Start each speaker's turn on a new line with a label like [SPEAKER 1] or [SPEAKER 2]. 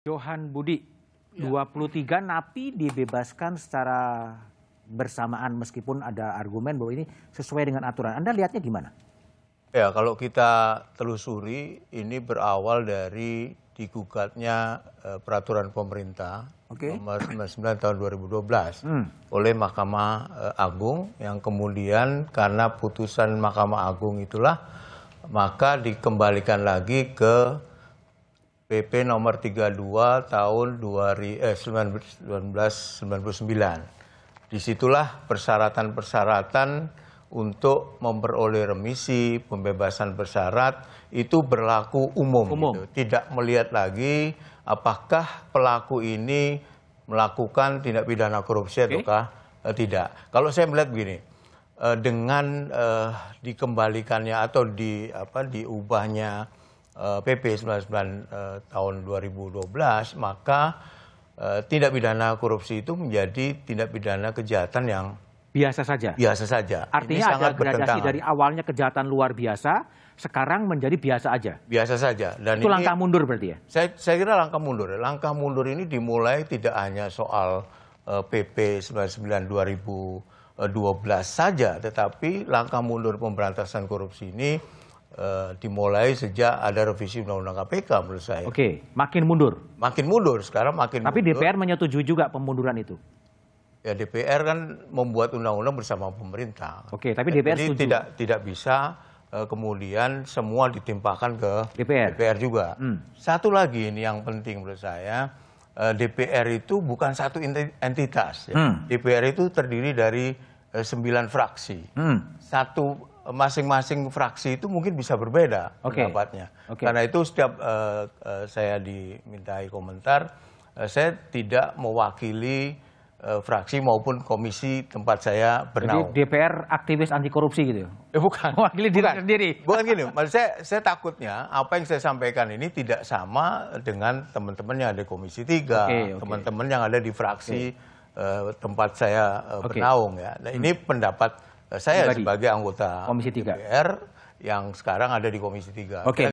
[SPEAKER 1] Johan Budi, ya. 23 napi dibebaskan secara bersamaan meskipun ada argumen bahwa ini sesuai dengan aturan. Anda lihatnya gimana? Ya, kalau kita telusuri ini berawal dari digugatnya eh, peraturan pemerintah okay. nomor 99 tahun 2012 hmm. oleh Mahkamah eh, Agung yang kemudian karena putusan Mahkamah Agung itulah maka dikembalikan lagi ke PP nomor 32 tahun 2019. 1999. Eh, Disitulah persyaratan-persyaratan untuk memperoleh remisi, pembebasan bersyarat itu berlaku umum. Gitu. umum. Gitu. Tidak melihat lagi apakah pelaku ini melakukan tindak pidana korupsi okay. ataukah eh, tidak. Kalau saya melihat begini, eh, dengan eh, dikembalikannya atau di apa diubahnya PP eh, 99 eh, tahun 2012 maka eh, tindak pidana korupsi itu menjadi tindak pidana kejahatan yang biasa saja. Biasa saja. Artinya Ini ada gradasi dari awalnya kejahatan luar biasa sekarang menjadi biasa saja. Biasa saja. Dan itu ini, langkah mundur berarti ya? Saya, saya kira langkah mundur. Langkah mundur ini dimulai tidak hanya soal PP 99 2012 saja, tetapi langkah mundur pemberantasan korupsi ini Eh, dimulai sejak ada revisi undang-undang KPK menurut saya. Oke, makin mundur. Makin mundur sekarang makin. Tapi mundur. DPR menyetujui juga pemunduran itu. Ya DPR kan membuat undang-undang bersama pemerintah. Oke, tapi DPR Jadi tidak tidak bisa uh, kemudian semua ditimpakan ke DPR, DPR juga. Hmm. Satu lagi ini yang penting menurut saya. Eh, DPR itu bukan satu entitas. Ya. Hmm. DPR itu terdiri dari sembilan fraksi. Hmm. Satu masing-masing fraksi itu mungkin bisa berbeda okay. pendapatnya. Okay. Karena itu setiap uh, uh, saya dimintai komentar, uh, saya tidak mewakili uh, fraksi maupun komisi tempat saya bernaung. Jadi DPR aktivis anti korupsi gitu? Ya? Eh, bukan. Mewakili diri sendiri? Bukan gini, maksud saya, saya takutnya apa yang saya sampaikan ini tidak sama dengan teman-teman yang ada di Komisi tiga okay, okay. teman-teman yang ada di fraksi okay. uh, tempat saya uh, okay. bernaung ya. Nah, ini hmm. pendapat saya sebagai anggota komisi tiga dpr yang sekarang ada di komisi tiga